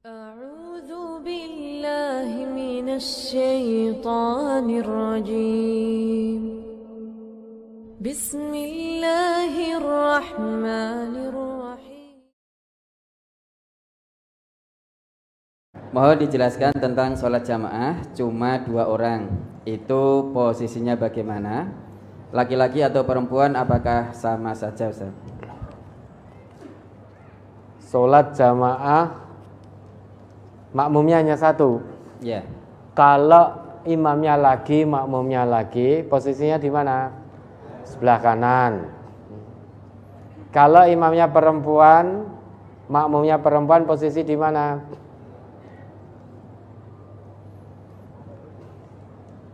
أعوذ Mohon dijelaskan tentang sholat jamaah cuma dua orang Itu posisinya bagaimana? Laki-laki atau perempuan apakah sama saja Ustaz? Sholat jamaah makmumnya hanya satu. Ya. Kalau imamnya lagi, makmumnya lagi, posisinya di mana? Sebelah kanan. Kalau imamnya perempuan, makmumnya perempuan posisi di mana?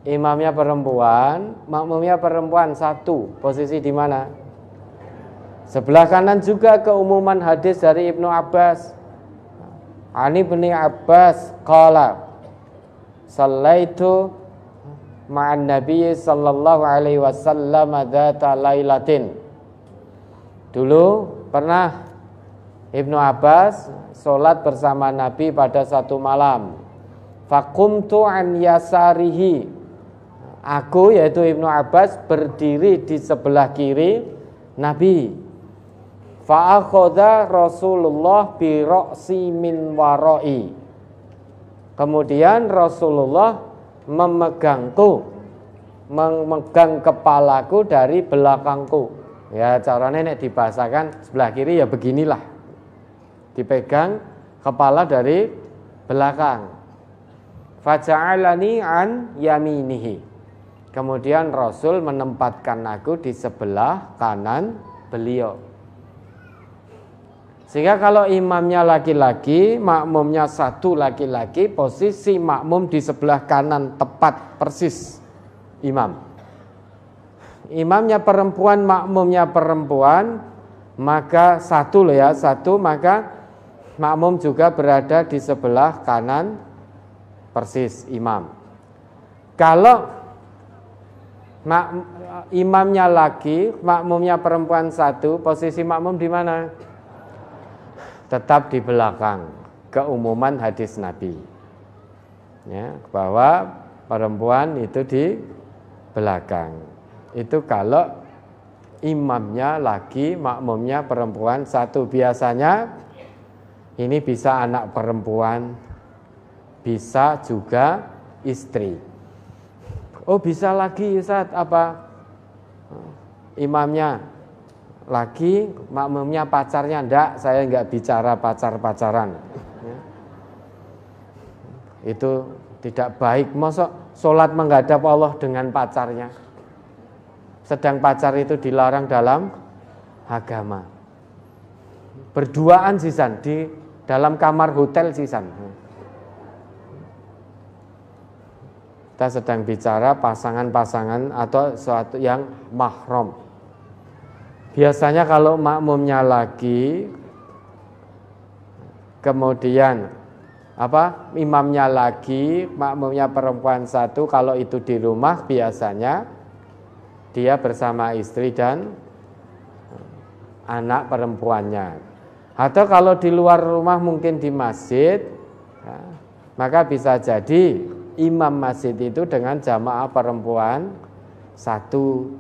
Imamnya perempuan, makmumnya perempuan satu, posisi di mana? Sebelah kanan juga keumuman hadis dari Ibnu Abbas. Ani bin Abbas qala Sallaitu ma'an Nabi sallallahu alaihi wasallam dzata lailatin. Dulu pernah Ibnu Abbas sholat bersama Nabi pada satu malam. Fakumtu an yasarihi. Aku yaitu Ibnu Abbas berdiri di sebelah kiri Nabi Fa'akhoda Rasulullah bi min waroi. Kemudian Rasulullah memegangku, memegang kepalaku dari belakangku. Ya cara Nenek dibahasakan sebelah kiri ya beginilah. Dipegang kepala dari belakang. Faja'alani an yaminihi. Kemudian Rasul menempatkan aku di sebelah kanan beliau. Sehingga kalau imamnya laki-laki, makmumnya satu laki-laki, posisi makmum di sebelah kanan tepat persis imam. Imamnya perempuan, makmumnya perempuan, maka satu loh ya, satu maka makmum juga berada di sebelah kanan persis imam. Kalau imamnya laki, makmumnya perempuan satu, posisi makmum di mana? tetap di belakang keumuman hadis Nabi. Ya, bahwa perempuan itu di belakang. Itu kalau imamnya lagi makmumnya perempuan satu biasanya ini bisa anak perempuan, bisa juga istri. Oh, bisa lagi Ustaz apa? Imamnya lagi makmumnya pacarnya ndak saya nggak bicara pacar pacaran ya. itu tidak baik Masuk sholat menghadap Allah dengan pacarnya sedang pacar itu dilarang dalam agama berduaan sisan di dalam kamar hotel sisan kita sedang bicara pasangan-pasangan atau suatu yang mahrom Biasanya kalau makmumnya lagi kemudian apa imamnya lagi, makmumnya perempuan satu, kalau itu di rumah biasanya dia bersama istri dan anak perempuannya. Atau kalau di luar rumah mungkin di masjid, ya, maka bisa jadi imam masjid itu dengan jamaah perempuan satu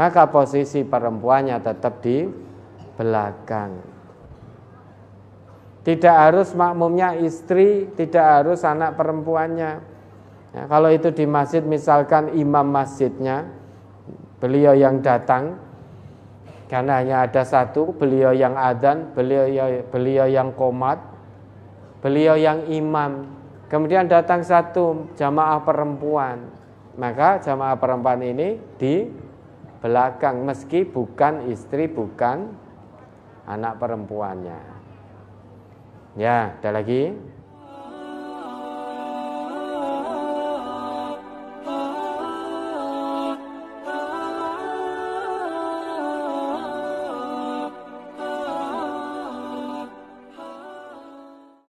maka posisi perempuannya tetap di belakang. Tidak harus makmumnya istri, tidak harus anak perempuannya. Ya, kalau itu di masjid misalkan imam masjidnya, beliau yang datang, karena hanya ada satu, beliau yang adan, beliau, ya, beliau yang komat, beliau yang imam, Kemudian datang satu jamaah perempuan, maka jamaah perempuan ini di belakang meski bukan istri bukan anak perempuannya ya ada lagi